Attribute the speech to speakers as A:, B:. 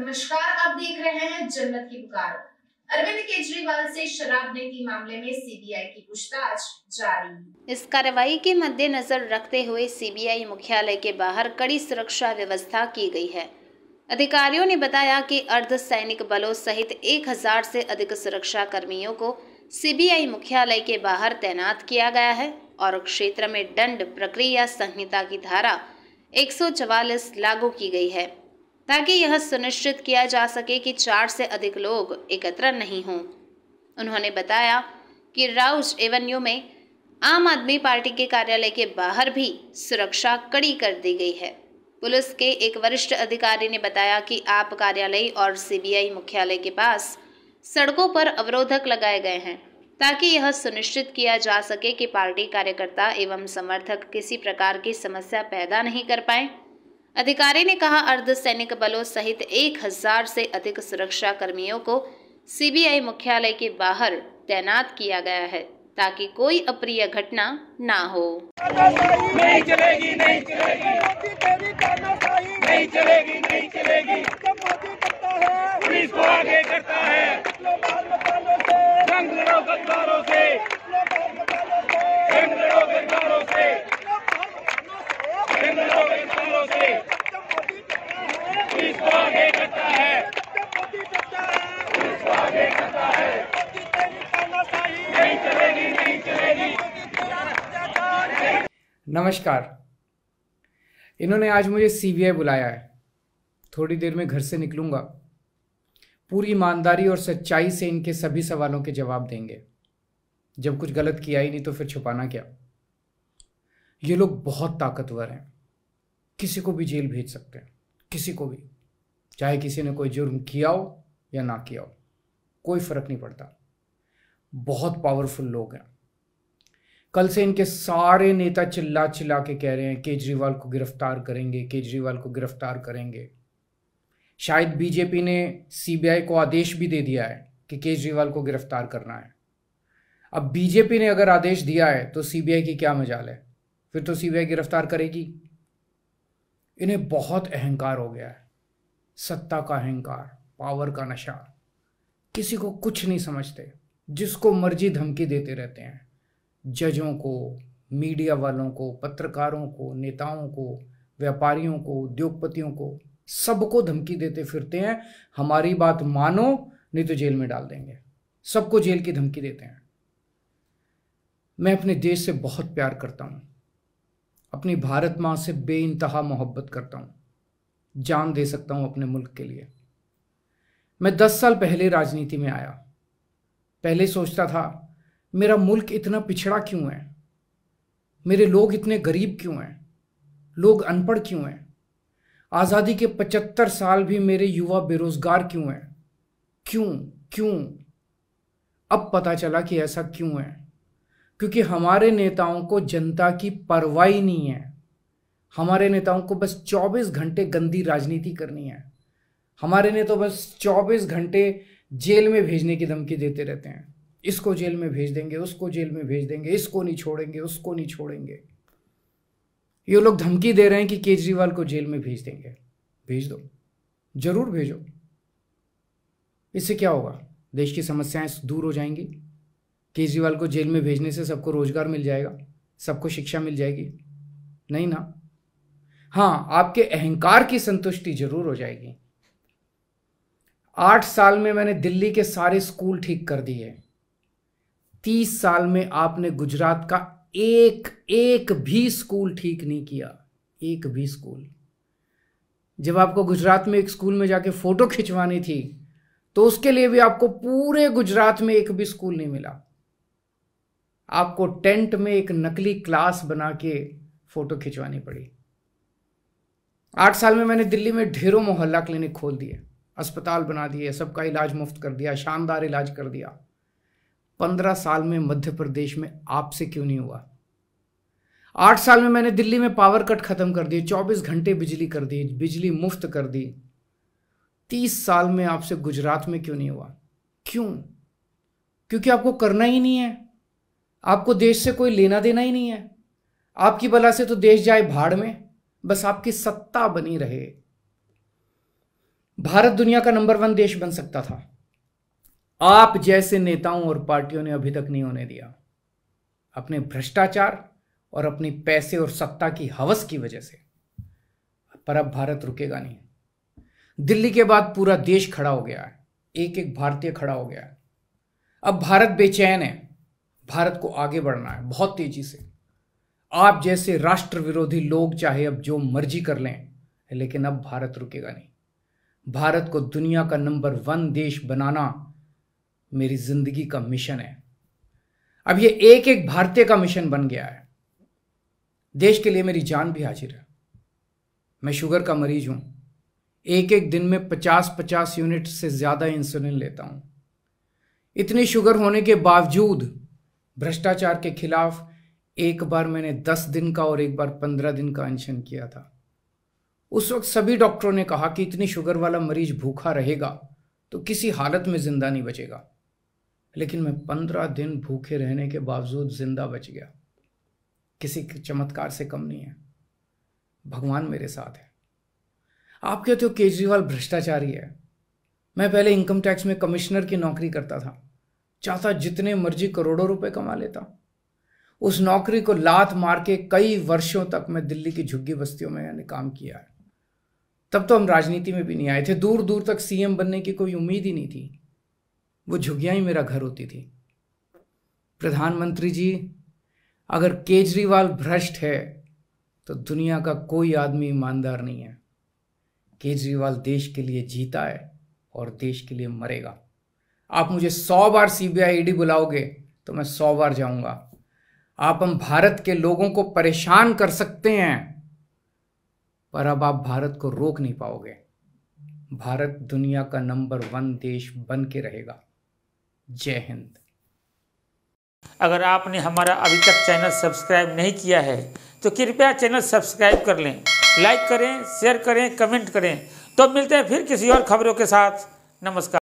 A: नमस्कार आप देख रहे हैं जन्नत की पुकार अरविंद केजरीवाल से शराब नीति मामले में सीबीआई की पूछताछ जारी इस कार्रवाई के मद्देनजर रखते हुए सीबीआई मुख्यालय के बाहर कड़ी सुरक्षा व्यवस्था की गई है अधिकारियों ने बताया कि अर्ध सैनिक बलों सहित 1000 से अधिक सुरक्षा कर्मियों को सीबीआई मुख्यालय के बाहर तैनात किया गया है और क्षेत्र में दंड प्रक्रिया संहिता की धारा एक लागू की गई है ताकि यह सुनिश्चित किया जा सके कि चार से अधिक लोग एकत्र नहीं हों उन्होंने बताया कि राउस एवेन्यू में आम आदमी पार्टी के कार्यालय के बाहर भी सुरक्षा कड़ी कर दी गई है पुलिस के एक वरिष्ठ अधिकारी ने बताया कि आप कार्यालय और सीबीआई मुख्यालय के पास सड़कों पर अवरोधक लगाए गए हैं ताकि यह सुनिश्चित किया जा सके कि पार्टी कार्यकर्ता एवं समर्थक किसी प्रकार की समस्या पैदा नहीं कर पाएं अधिकारी ने कहा अर्धसैनिक बलों सहित एक हजार से अधिक सुरक्षा कर्मियों को सीबीआई मुख्यालय के बाहर तैनात किया गया है ताकि कोई अप्रिय घटना ना हो नहीं चलेगी, नहीं चलेगी। नहीं चलेगी, नहीं चलेगी।
B: पुलिस को आगे करता है नमस्कार इन्होंने आज मुझे सी बुलाया है थोड़ी देर में घर से निकलूंगा पूरी ईमानदारी और सच्चाई से इनके सभी सवालों के जवाब देंगे जब कुछ गलत किया ही नहीं तो फिर छुपाना क्या ये लोग बहुत ताकतवर हैं किसी को भी जेल भेज सकते हैं किसी को भी चाहे किसी ने कोई जुर्म किया हो या ना किया हो कोई फ़र्क नहीं पड़ता बहुत पावरफुल लोग हैं कल से इनके सारे नेता चिल्ला चिल्ला के कह रहे हैं केजरीवाल को गिरफ्तार करेंगे केजरीवाल को गिरफ्तार करेंगे शायद बीजेपी ने सीबीआई को आदेश भी दे दिया है कि केजरीवाल को गिरफ्तार करना है अब बीजेपी ने अगर आदेश दिया है तो सीबीआई की क्या मजाल है फिर तो सीबीआई गिरफ्तार करेगी इन्हें बहुत अहंकार हो गया है सत्ता का अहंकार पावर का नशा किसी को कुछ नहीं समझते जिसको मर्जी धमकी देते रहते हैं जजों को मीडिया वालों को पत्रकारों को नेताओं को व्यापारियों को उद्योगपतियों को सबको धमकी देते फिरते हैं हमारी बात मानो नहीं तो जेल में डाल देंगे सबको जेल की धमकी देते हैं मैं अपने देश से बहुत प्यार करता हूँ अपनी भारत माँ से बे इंतहा मोहब्बत करता हूँ जान दे सकता हूँ अपने मुल्क के लिए मैं दस साल पहले राजनीति में आया पहले सोचता था मेरा मुल्क इतना पिछड़ा क्यों है मेरे लोग इतने गरीब क्यों हैं लोग अनपढ़ क्यों हैं आज़ादी के पचहत्तर साल भी मेरे युवा बेरोज़गार क्यों हैं क्यों क्यों अब पता चला कि ऐसा क्यों है क्योंकि हमारे नेताओं को जनता की परवाह ही नहीं है हमारे नेताओं को बस 24 घंटे गंदी राजनीति करनी है हमारे ने तो बस 24 घंटे जेल में भेजने की धमकी देते रहते हैं इसको जेल में भेज देंगे उसको जेल में भेज देंगे इसको नहीं छोड़ेंगे उसको नहीं छोड़ेंगे ये लोग धमकी दे रहे हैं कि केजरीवाल को जेल में भेज देंगे भेज दो जरूर भेजो इससे क्या होगा देश की समस्याएं दूर हो जाएंगी केजरीवाल को जेल में भेजने से सबको रोजगार मिल जाएगा सबको शिक्षा मिल जाएगी नहीं ना हाँ आपके अहंकार की संतुष्टि जरूर हो जाएगी आठ साल में मैंने दिल्ली के सारे स्कूल ठीक कर दिए हैं तीस साल में आपने गुजरात का एक एक भी स्कूल ठीक नहीं किया एक भी स्कूल जब आपको गुजरात में एक स्कूल में जाके फोटो खिंचवानी थी तो उसके लिए भी आपको पूरे गुजरात में एक भी स्कूल नहीं मिला आपको टेंट में एक नकली क्लास बना के फोटो खिंचवानी पड़ी आठ साल में मैंने दिल्ली में ढेरों मोहल्ला क्लिनिक खोल दिए अस्पताल बना दिए सबका इलाज मुफ्त कर दिया शानदार इलाज कर दिया पंद्रह साल में मध्य प्रदेश में आपसे क्यों नहीं हुआ आठ साल में मैंने दिल्ली में पावर कट खत्म कर दिए चौबीस घंटे बिजली कर दी बिजली मुफ्त कर दी तीस साल में आपसे गुजरात में क्यों नहीं हुआ क्यों क्योंकि आपको करना ही नहीं है आपको देश से कोई लेना देना ही नहीं है आपकी बला से तो देश जाए भाड़ में बस आपकी सत्ता बनी रहे भारत दुनिया का नंबर वन देश बन सकता था आप जैसे नेताओं और पार्टियों ने अभी तक नहीं होने दिया अपने भ्रष्टाचार और अपने पैसे और सत्ता की हवस की वजह से पर अब भारत रुकेगा नहीं दिल्ली के बाद पूरा देश खड़ा हो गया है एक एक भारतीय खड़ा हो गया है अब भारत बेचैन है भारत को आगे बढ़ना है बहुत तेजी से आप जैसे राष्ट्र विरोधी लोग चाहे अब जो मर्जी कर लें लेकिन अब भारत रुकेगा नहीं भारत को दुनिया का नंबर वन देश बनाना मेरी जिंदगी का मिशन है अब ये एक एक भारतीय का मिशन बन गया है देश के लिए मेरी जान भी हाजिर है मैं शुगर का मरीज हूं एक एक दिन में पचास पचास यूनिट से ज़्यादा इंसुलिन लेता हूं इतनी शुगर होने के बावजूद भ्रष्टाचार के खिलाफ एक बार मैंने दस दिन का और एक बार पंद्रह दिन का अनशन किया था उस वक्त सभी डॉक्टरों ने कहा कि इतनी शुगर वाला मरीज भूखा रहेगा तो किसी हालत में जिंदा नहीं बचेगा लेकिन मैं पंद्रह दिन भूखे रहने के बावजूद ज़िंदा बच गया किसी के चमत्कार से कम नहीं है भगवान मेरे साथ है आप कहते हो केजरीवाल भ्रष्टाचारी है मैं पहले इनकम टैक्स में कमिश्नर की नौकरी करता था चाहता जितने मर्जी करोड़ों रुपए कमा लेता उस नौकरी को लात मार के कई वर्षों तक मैं दिल्ली की झुग्गी बस्तियों में यानी काम किया है तब तो हम राजनीति में भी नहीं आए थे दूर दूर तक सीएम बनने की कोई उम्मीद ही नहीं थी वो झुगिया ही मेरा घर होती थी प्रधानमंत्री जी अगर केजरीवाल भ्रष्ट है तो दुनिया का कोई आदमी ईमानदार नहीं है केजरीवाल देश के लिए जीता है और देश के लिए मरेगा आप मुझे सौ बार सीबीआई ईडी e बुलाओगे तो मैं सौ बार जाऊंगा आप हम भारत के लोगों को परेशान कर सकते हैं पर अब आप भारत को रोक नहीं पाओगे भारत दुनिया का नंबर वन देश बन के रहेगा जय हिंद अगर आपने हमारा अभी तक चैनल सब्सक्राइब नहीं किया है तो कृपया चैनल सब्सक्राइब कर लें लाइक करें शेयर करें कमेंट करें तो मिलते हैं फिर किसी और खबरों के साथ नमस्कार